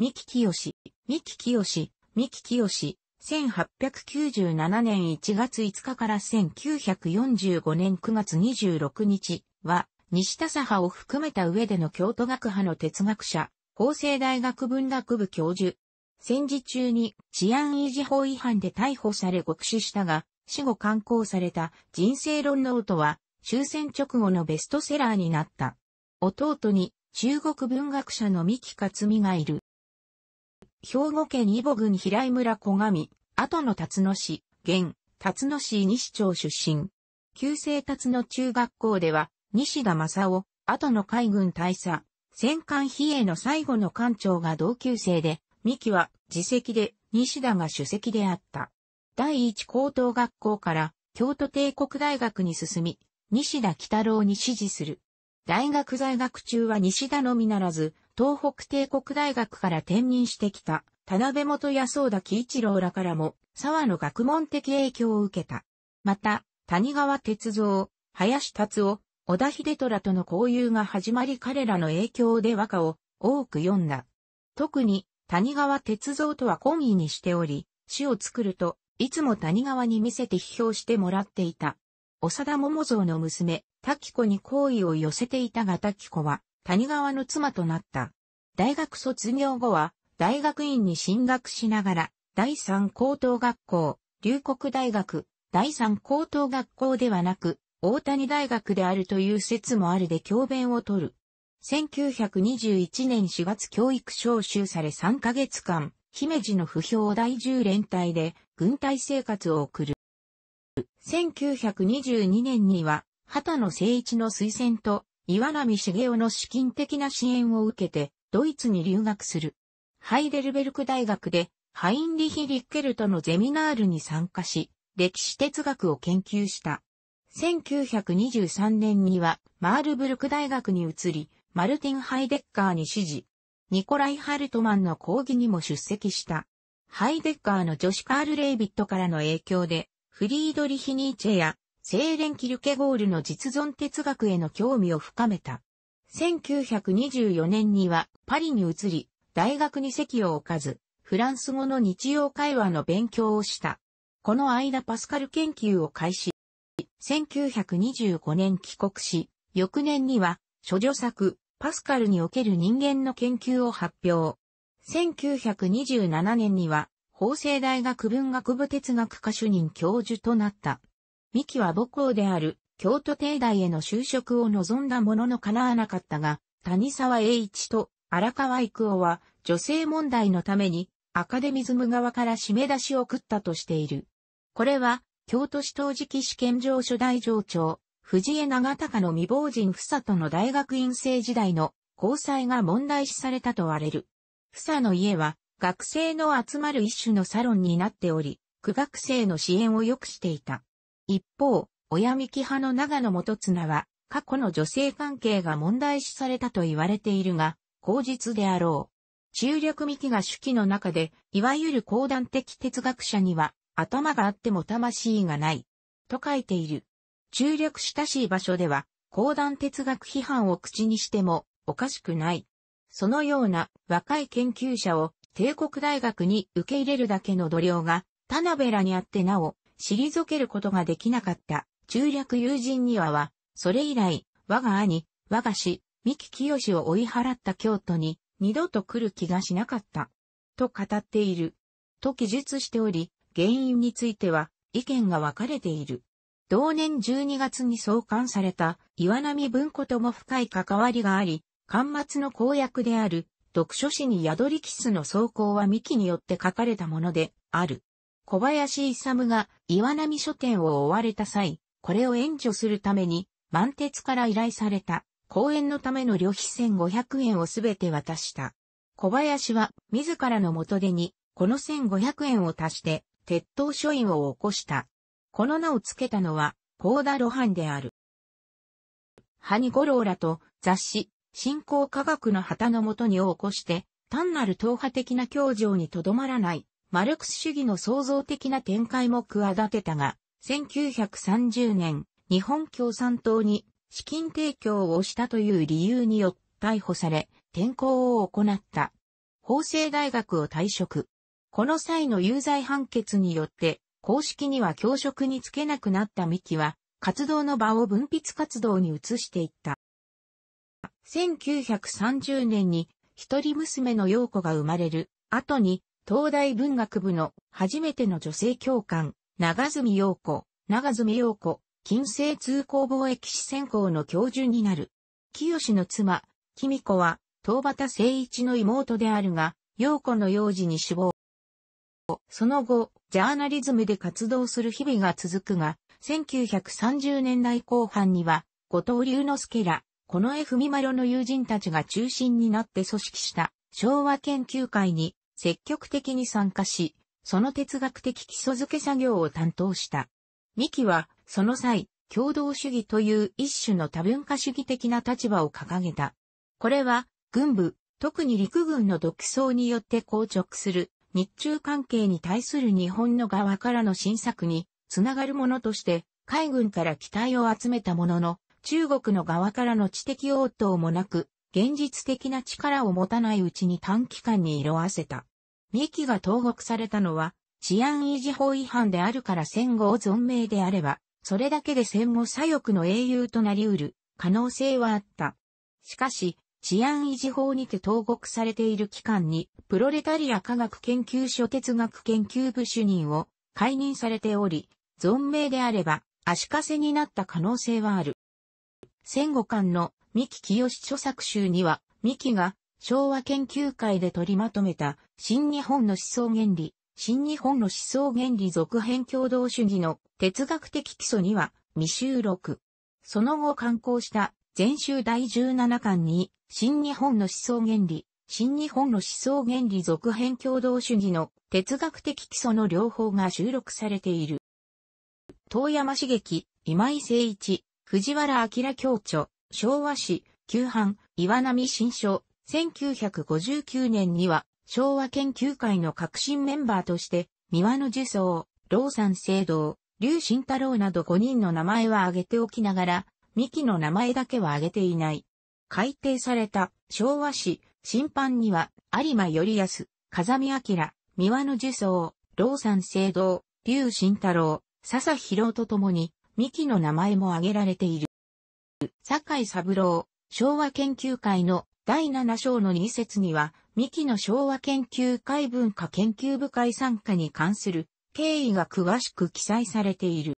三木清、三木清、三木清、1897年1月5日から1945年9月26日は、西田左派を含めた上での京都学派の哲学者、法政大学文学部教授。戦時中に治安維持法違反で逮捕され獄死したが、死後刊行された人生論ノートは終戦直後のベストセラーになった。弟に中国文学者の三木克美がいる。兵庫県伊保郡平井村小上、後の辰野市、現、辰野市西町出身。旧制辰野中学校では、西田正夫、後の海軍大佐、戦艦比叡の最後の艦長が同級生で、三木は自席で、西田が主席であった。第一高等学校から、京都帝国大学に進み、西田北郎に指示する。大学在学中は西田のみならず、東北帝国大学から転任してきた、田辺元康田喜一郎らからも、沢の学問的影響を受けた。また、谷川哲三、林達夫、小田秀虎との交友が始まり彼らの影響で和歌を多く読んだ。特に谷川哲三とは懇意にしており、詩を作ると、いつも谷川に見せて批評してもらっていた。長田桃蔵の娘、滝子に好意を寄せていたが滝子は谷川の妻となった。大学卒業後は大学院に進学しながら第三高等学校、龍谷大学、第三高等学校ではなく大谷大学であるという説もあるで教鞭を取る。1921年4月教育招集され3ヶ月間、姫路の不評第10連隊で軍隊生活を送る。1922年には畑野誠一の推薦と、岩波茂雄の資金的な支援を受けて、ドイツに留学する。ハイデルベルク大学で、ハインリヒ・リッケルトのゼミナールに参加し、歴史哲学を研究した。1923年には、マールブルク大学に移り、マルティン・ハイデッカーに指示。ニコライ・ハルトマンの講義にも出席した。ハイデッカーの女子カール・レイビットからの影響で、フリードリヒ・ニーチェや清廉キルケゴールの実存哲学への興味を深めた。1924年にはパリに移り、大学に席を置かず、フランス語の日曜会話の勉強をした。この間パスカル研究を開始。1925年帰国し、翌年には、諸女作、パスカルにおける人間の研究を発表。1927年には、法政大学文学部哲学科主任教授となった。三木は母校である京都帝大への就職を望んだものの叶わなかったが、谷沢栄一と荒川育夫は女性問題のためにアカデミズム側から締め出しを食ったとしている。これは京都市当時期試験場初代上長、藤江長隆の未亡人房との大学院生時代の交際が問題視されたと割れる。房の家は学生の集まる一種のサロンになっており、苦学生の支援を良くしていた。一方、親幹派の長野元綱は、過去の女性関係が問題視されたと言われているが、口実であろう。中略幹が手記の中で、いわゆる講段的哲学者には、頭があっても魂がない。と書いている。中略親しい場所では、講段哲学批判を口にしても、おかしくない。そのような若い研究者を帝国大学に受け入れるだけの度量が、田辺らにあってなお、退けることができなかった中略友人にはは、それ以来、我が兄、我が師、三木清を追い払った京都に、二度と来る気がしなかった。と語っている。と記述しており、原因については、意見が分かれている。同年12月に創刊された岩波文庫とも深い関わりがあり、刊末の公約である読書誌に宿りキスの草稿は幹によって書かれたものである。小林勇が岩波書店を追われた際、これを援助するために、満鉄から依頼された、公演のための旅費1500円をすべて渡した。小林は、自らの元手に、この1500円を足して、鉄塔書院を起こした。この名を付けたのは、ダ・田露伴である。ハニゴローラと雑誌、新興科学の旗のもとにを起こして、単なる党派的な教条にとどまらないマルクス主義の創造的な展開も企てたが、1930年、日本共産党に資金提供をしたという理由によって逮捕され、転校を行った。法政大学を退職。この際の有罪判決によって、公式には教職につけなくなった三木は、活動の場を分泌活動に移していった。1930年に一人娘の陽子が生まれる後に東大文学部の初めての女性教官、長住陽子、長住陽子、近世通行貿易士専攻の教授になる。清の妻、君子は、東畑誠一の妹であるが、陽子の幼児に死亡。その後、ジャーナリズムで活動する日々が続くが、1930年代後半には、後藤龍之介ら、この F み丸の友人たちが中心になって組織した、昭和研究会に積極的に参加し、その哲学的基礎づけ作業を担当した。三木は、その際、共同主義という一種の多文化主義的な立場を掲げた。これは、軍部、特に陸軍の独走によって硬直する日中関係に対する日本の側からの新作につながるものとして海軍から期待を集めたものの中国の側からの知的応答もなく現実的な力を持たないうちに短期間に色あせた。三木が投獄されたのは、治安維持法違反であるから戦後を存命であれば、それだけで戦後左翼の英雄となり得る可能性はあった。しかし、治安維持法にて投獄されている機関に、プロレタリア科学研究所哲学研究部主任を解任されており、存命であれば足かせになった可能性はある。戦後間の三木清著作集には、三木が昭和研究会で取りまとめた、新日本の思想原理、新日本の思想原理続編共同主義の哲学的基礎には未収録。その後刊行した全集第17巻に、新日本の思想原理、新日本の思想原理続編共同主義の哲学的基礎の両方が収録されている。遠山茂樹、今井誠一、藤原明教著、昭和史、旧版、岩波新書、1959年には昭和研究会の革新メンバーとして、三輪の樹層、老三聖堂、劉慎太郎など5人の名前は挙げておきながら、三木の名前だけは挙げていない。改定された昭和史、審判には有馬頼康、風見明、三輪の樹層、老三聖堂、劉慎太郎、笹広とともに、三木の名前も挙げられている。坂井三郎、昭和研究会の第7章の2節には、三木の昭和研究会文化研究部会参加に関する経緯が詳しく記載されている。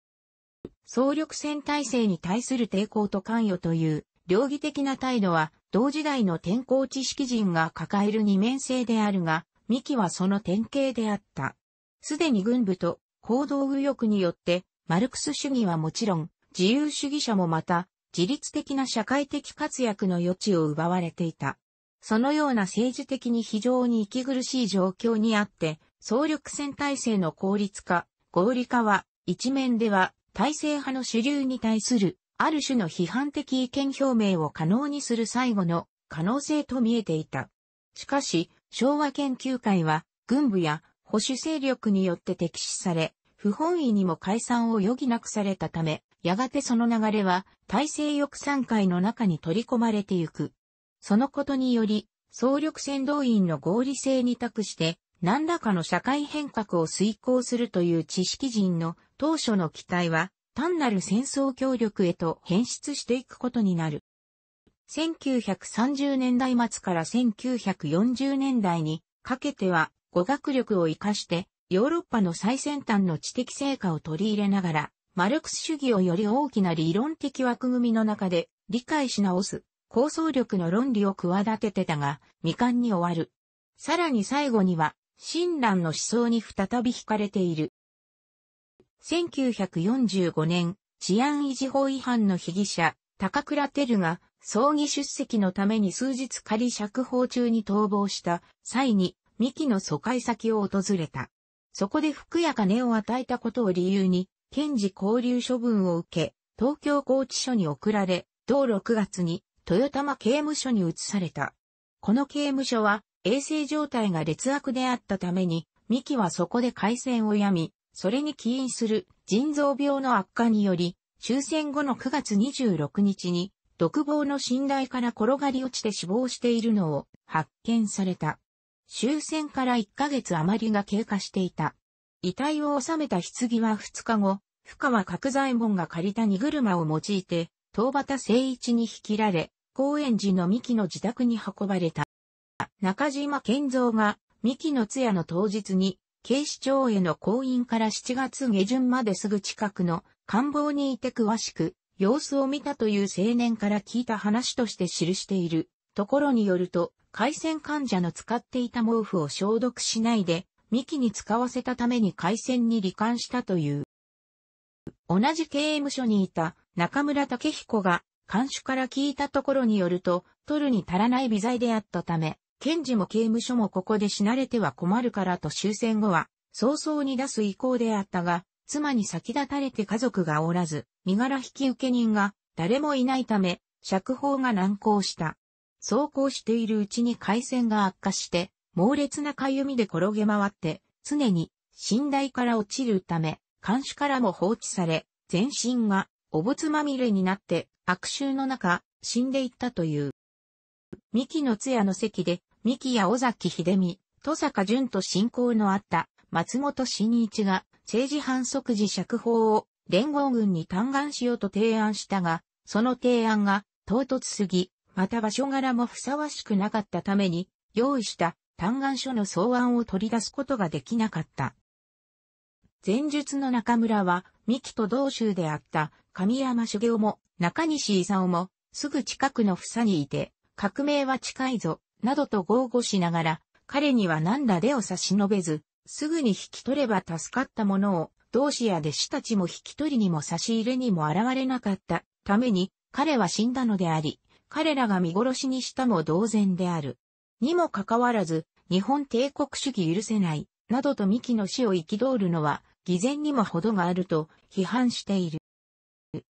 総力戦体制に対する抵抗と関与という、両義的な態度は、同時代の天候知識人が抱える二面性であるが、三木はその典型であった。すでに軍部と行動右翼によって、マルクス主義はもちろん、自由主義者もまた、自律的な社会的活躍の余地を奪われていた。そのような政治的に非常に息苦しい状況にあって、総力戦体制の効率化、合理化は、一面では体制派の主流に対する、ある種の批判的意見表明を可能にする最後の可能性と見えていた。しかし、昭和研究会は、軍部や保守勢力によって敵視され、不本意にも解散を余儀なくされたため、やがてその流れは体制翼山海の中に取り込まれてゆく。そのことにより、総力戦動員の合理性に託して、何らかの社会変革を遂行するという知識人の当初の期待は、単なる戦争協力へと変質していくことになる。1930年代末から1940年代にかけては語学力を活かしてヨーロッパの最先端の知的成果を取り入れながらマルクス主義をより大きな理論的枠組みの中で理解し直す構想力の論理を企ててたが未完に終わる。さらに最後には親鸞の思想に再び惹かれている。1945年治安維持法違反の被疑者高倉照が葬儀出席のために数日仮釈放中に逃亡した際に三木の疎開先を訪れた。そこで服や金を与えたことを理由に検事交流処分を受け、東京拘置所に送られ、同6月に豊玉刑務所に移された。この刑務所は衛生状態が劣悪であったために、三木はそこで回線を病み、それに起因する腎臓病の悪化により、終戦後の9月26日に、独房の寝台から転がり落ちて死亡しているのを発見された。終戦から1ヶ月余りが経過していた。遺体を収めた棺は2日後、深川角左衛門が借りた荷車を用いて、東畑誠一に引きられ、高円寺の三木の自宅に運ばれた。中島健三が三木の通夜の当日に、警視庁への公員から7月下旬まですぐ近くの官房にいて詳しく、様子を見たという青年から聞いた話として記している。ところによると、海鮮患者の使っていた毛布を消毒しないで、幹に使わせたために回戦に罹患したという。同じ刑務所にいた中村武彦が監守から聞いたところによると、取るに足らない微罪であったため、検事も刑務所もここで死なれては困るからと終戦後は、早々に出す意向であったが、妻に先立たれて家族がおらず、身柄引受人が誰もいないため、釈放が難航した。そうこうしているうちに海戦が悪化して、猛烈なかゆみで転げ回って、常に寝台から落ちるため、監視からも放置され、全身がおぼつまみれになって悪臭の中、死んでいったという。三木の通夜の席で、三木や尾崎秀美、戸坂淳と親交のあった松本新一が政治反則時釈放を連合軍に嘆願しようと提案したが、その提案が唐突すぎ、また場所柄もふさわしくなかったために、用意した嘆願書の草案を取り出すことができなかった。前述の中村は、三木と同州であった神山修行も中西勲もすぐ近くの房にいて、革命は近いぞ、などと豪語しながら、彼には何だでを差し伸べず、すぐに引き取れば助かったものを、同志や弟子たちも引き取りにも差し入れにも現れなかったために、彼は死んだのであり、彼らが見殺しにしたも同然である。にもかかわらず、日本帝国主義許せない、などと三木の死を憤るのは、偽善にも程があると批判している。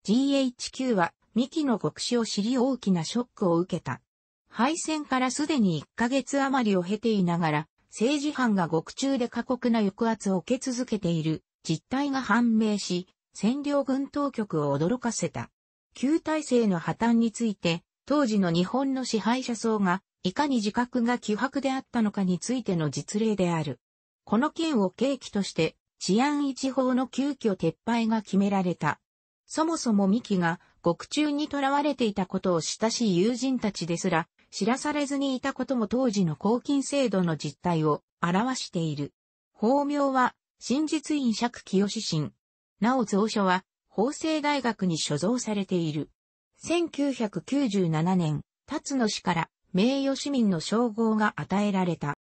GHQ は三木の極死を知り大きなショックを受けた。敗戦からすでに1ヶ月余りを経ていながら、政治犯が獄中で過酷な抑圧を受け続けている実態が判明し、占領軍当局を驚かせた。旧体制の破綻について、当時の日本の支配者層がいかに自覚が希薄であったのかについての実例である。この件を契機として、治安一法の急遽撤廃が決められた。そもそも三木が獄中に囚われていたことを親しい友人たちですら、知らされずにいたことも当時の公金制度の実態を表している。法名は、真実院釈清神。なお蔵書は、法政大学に所蔵されている。1997年、辰野氏から名誉市民の称号が与えられた。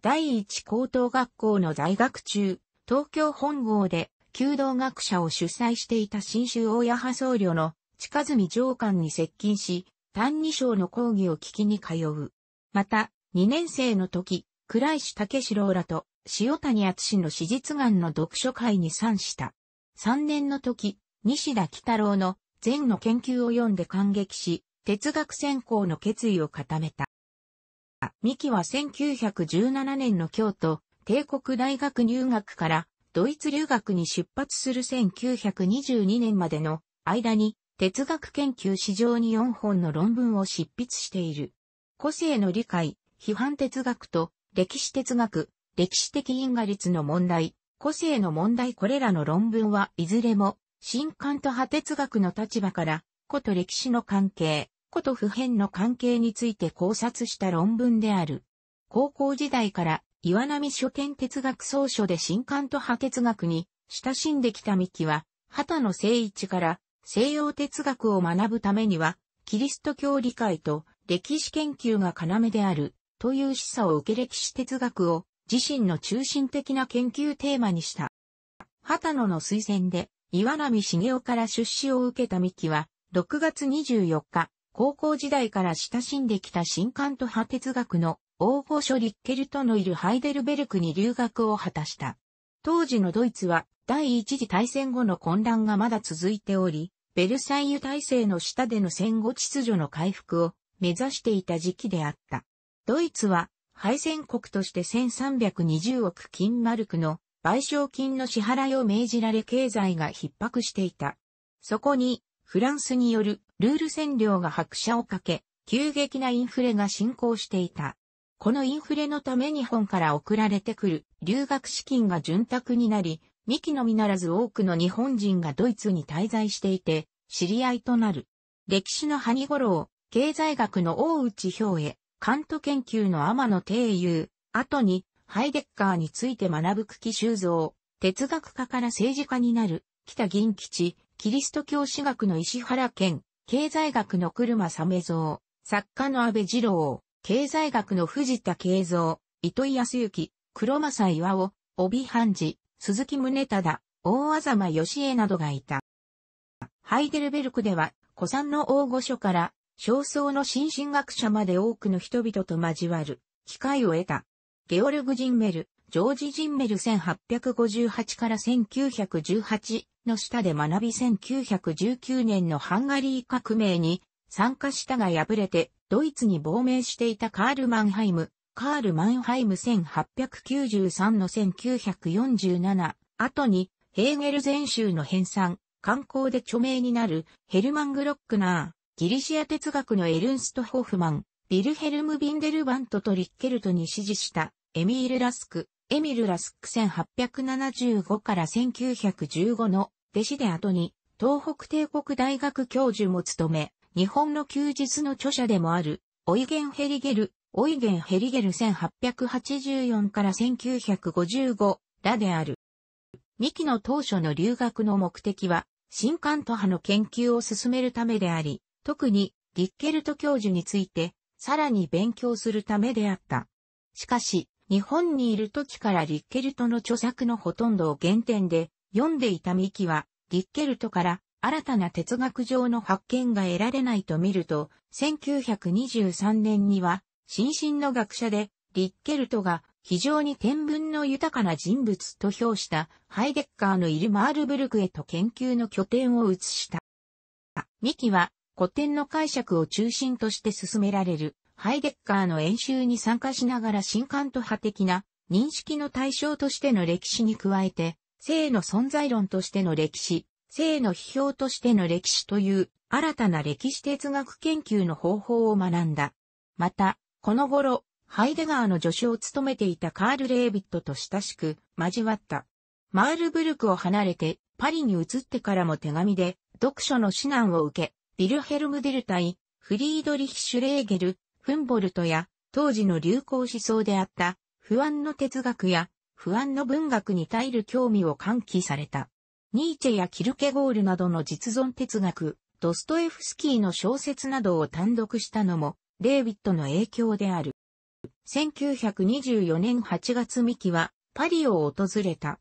第一高等学校の在学中、東京本郷で、弓道学者を主催していた新州大谷派僧侶の近住上官に接近し、単二章の講義を聞きに通う。また、2年生の時、倉石武四郎らと塩谷厚の史実眼の読書会に参した。3年の時、西田喜太郎の禅の研究を読んで感激し、哲学専攻の決意を固めた。三木は1917年の京都、帝国大学入学からドイツ留学に出発する1922年までの間に哲学研究史上に4本の論文を執筆している。個性の理解、批判哲学と歴史哲学、歴史的因果率の問題、個性の問題これらの論文はいずれも新刊と派哲学の立場から、古と歴史の関係、個と普遍の関係について考察した論文である。高校時代から岩波書店哲学総書で新刊と派哲学に親しんできた三木は、畑野聖一から西洋哲学を学ぶためには、キリスト教理解と歴史研究が要であるという示唆を受け歴史哲学を自身の中心的な研究テーマにした。畑野の推薦で岩波茂雄から出資を受けた三木は、6月24日、高校時代から親しんできた新刊と派哲学の大御所リッケルトのいるハイデルベルクに留学を果たした。当時のドイツは第一次大戦後の混乱がまだ続いており、ベルサイユ体制の下での戦後秩序の回復を目指していた時期であった。ドイツは敗戦国として1320億金マルクの賠償金の支払いを命じられ経済が逼迫していた。そこにフランスによるルール占領が拍車をかけ、急激なインフレが進行していた。このインフレのため日本から送られてくる留学資金が潤沢になり、幹のみならず多くの日本人がドイツに滞在していて、知り合いとなる。歴史のハニゴロウ、経済学の大内表へ、カント研究の天野定優、後にハイデッカーについて学ぶ久喜修造、哲学家から政治家になる、北銀吉、キリスト教史学の石原健、経済学の車サメ蔵、作家の安倍二郎、経済学の藤田慶三、糸井康幸、黒政岩尾、帯半事、鈴木宗忠、大あざま義恵などがいた。ハイデルベルクでは、古参の大御所から、焦燥の新進学者まで多くの人々と交わる、機会を得た。ゲオルグ・ジンメル、ジョージ・ジンメル1858から1918、の下で学び1919年のハンガリー革命に参加したが敗れてドイツに亡命していたカール・マンハイム。カール・マンハイム1893の1947後にヘーゲル全集の編纂、観光で著名になるヘルマン・グロックナー、ギリシア哲学のエルンスト・ホフマン、ビルヘルム・ビンデルバントとリッケルトに支持したエミール・ラスク、エミル・ラスック1875から1915の弟子で後に、東北帝国大学教授も務め、日本の休日の著者でもある、オイゲン・ヘリゲル、オイゲン・ヘリゲル1884から1955らである。ミ期の当初の留学の目的は、新関東派の研究を進めるためであり、特にリッケルト教授について、さらに勉強するためであった。しかし、日本にいる時からリッケルトの著作のほとんどを原点で読んでいたミキは、リッケルトから新たな哲学上の発見が得られないと見ると、1923年には、新進の学者で、リッケルトが非常に天文の豊かな人物と評したハイデッカーのイルマールブルクへと研究の拠点を移した。ミキは古典の解釈を中心として進められるハイデッカーの演習に参加しながら新刊と派的な認識の対象としての歴史に加えて、性の存在論としての歴史、性の批評としての歴史という新たな歴史哲学研究の方法を学んだ。また、この頃、ハイデガーの助手を務めていたカール・レービットと親しく交わった。マールブルクを離れてパリに移ってからも手紙で読書の指南を受け、ビルヘルム・デルタイ、フリードリヒ・シュレーゲル、フンボルトや当時の流行思想であった不安の哲学や不安の文学に耐える興味を喚起された。ニーチェやキルケゴールなどの実存哲学、ドストエフスキーの小説などを単独したのも、デービットの影響である。1924年8月ミキはパリを訪れた。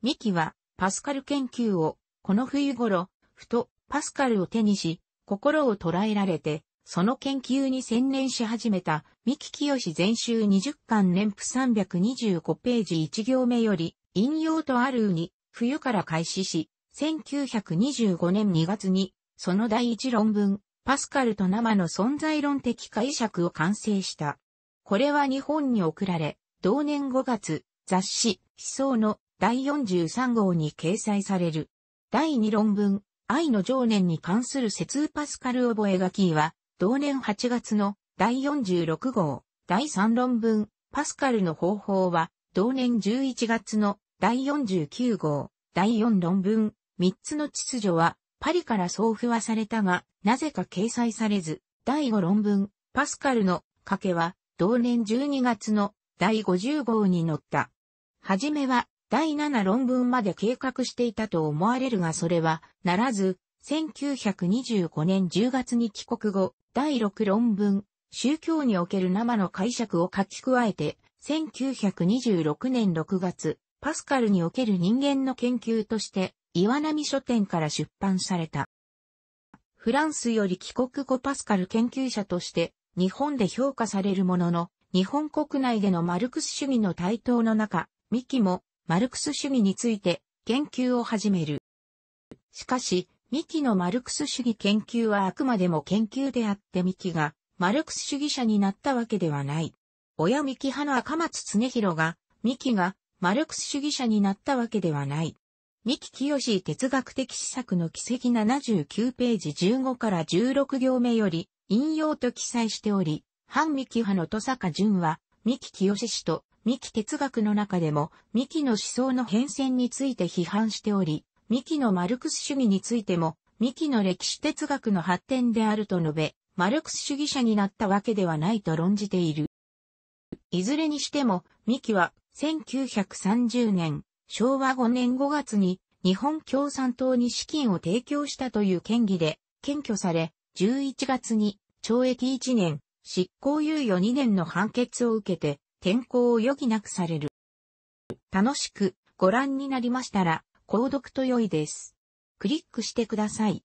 ミキはパスカル研究をこの冬頃、ふとパスカルを手にし、心を捉えられてその研究に専念し始めた、三木清全集20巻年譜325ページ1行目より、引用とあるに、冬から開始し、1925年2月に、その第一論文、パスカルと生の存在論的解釈を完成した。これは日本に送られ、同年5月、雑誌、思想の第43号に掲載される。第2論文、愛の常念に関する説パスカル覚書は、同年8月の第46号、第3論文、パスカルの方法は、同年11月の第49号、第4論文、3つの秩序は、パリから送付はされたが、なぜか掲載されず、第5論文、パスカルの賭けは、同年12月の第50号に載った。はじめは、第7論文まで計画していたと思われるがそれは、ならず、1925年10月に帰国後、第6論文、宗教における生の解釈を書き加えて、1926年6月、パスカルにおける人間の研究として、岩波書店から出版された。フランスより帰国後パスカル研究者として、日本で評価されるものの、日本国内でのマルクス主義の台頭の中、ミキもマルクス主義について研究を始める。しかし、ミキのマルクス主義研究はあくまでも研究であってミキがマルクス主義者になったわけではない。親ミキ派の赤松常弘が、ミキがマルクス主義者になったわけではない。三木清哲学的思索の奇跡79ページ15から16行目より引用と記載しており、反三木派の戸坂淳は、三木清氏と三木哲学の中でも三木の思想の変遷について批判しており、ミキのマルクス主義についても、ミキの歴史哲学の発展であると述べ、マルクス主義者になったわけではないと論じている。いずれにしても、ミキは1930年、昭和5年5月に日本共産党に資金を提供したという権疑で検挙され、11月に懲役1年、執行猶予2年の判決を受けて転校を余儀なくされる。楽しくご覧になりましたら、購読と良いです。クリックしてください。